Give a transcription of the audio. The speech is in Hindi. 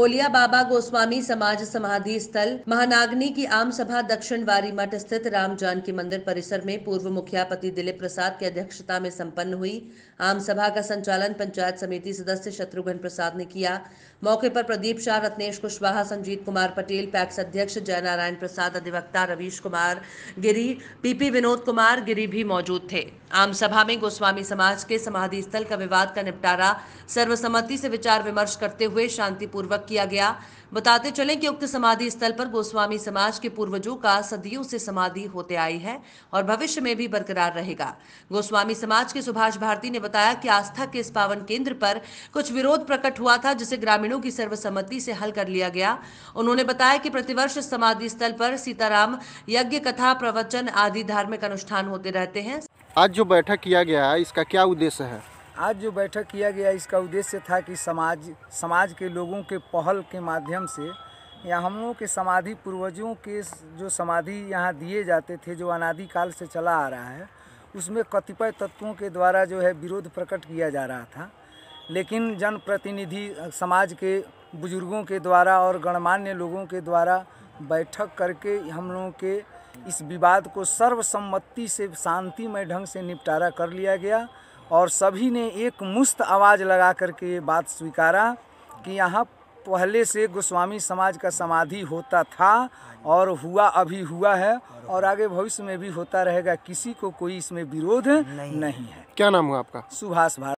ओलिया बाबा गोस्वामी समाज समाधि स्थल महानागनी की आम सभा दक्षिण वारी मठ स्थित राम जानकी मंदिर परिसर में पूर्व मुखिया पति दिलीप प्रसाद की अध्यक्षता में संपन्न हुई आम सभा का संचालन पंचायत समिति सदस्य शत्रुघ्न प्रसाद ने किया मौके पर प्रदीप शाह रत्नेश कुशवाहा संजीत कुमार पटेल पैक्स अध्यक्ष जयनारायण प्रसाद अधिवक्ता रवीश कुमार गिरी पीपी विनोद कुमार गिरी भी मौजूद थे आम सभा में गोस्वामी समाज के समाधि स्थल का विवाद का निपटारा सर्वसम्मति से विचार विमर्श करते हुए शांतिपूर्वक किया गया बताते चलें कि उक्त समाधि स्थल पर गोस्वामी समाज के पूर्वजों का सदियों से समाधि होते आई है और भविष्य में भी बरकरार रहेगा गोस्वामी समाज के सुभाष भारती ने बताया कि आस्था के इस पावन केंद्र पर कुछ विरोध प्रकट हुआ था जिसे ग्रामीणों की सर्वसम्मति से हल कर लिया गया उन्होंने बताया कि प्रतिवर्ष समाधि स्थल पर सीताराम यज्ञ कथा प्रवचन आदि धार्मिक अनुष्ठान होते रहते हैं आज जो बैठक किया गया है इसका क्या उद्देश्य है आज जो बैठक किया गया इसका उद्देश्य था कि समाज समाज के लोगों के पहल के माध्यम से या हम लोगों के समाधि पूर्वजों के जो समाधि यहाँ दिए जाते थे जो अनादिकाल से चला आ रहा है उसमें कतिपय तत्वों के द्वारा जो है विरोध प्रकट किया जा रहा था लेकिन जनप्रतिनिधि समाज के बुजुर्गों के द्वारा और गणमान्य लोगों के द्वारा बैठक करके हम लोगों के इस विवाद को सर्वसम्मति से शांतिमय ढंग से निपटारा कर लिया गया और सभी ने एक मुस्त आवाज़ लगा करके ये बात स्वीकारा कि यहाँ पहले से गोस्वामी समाज का समाधि होता था और हुआ अभी हुआ है और आगे भविष्य में भी होता रहेगा किसी को कोई इसमें विरोध नहीं, नहीं है क्या नाम हुआ आपका सुभाष भारत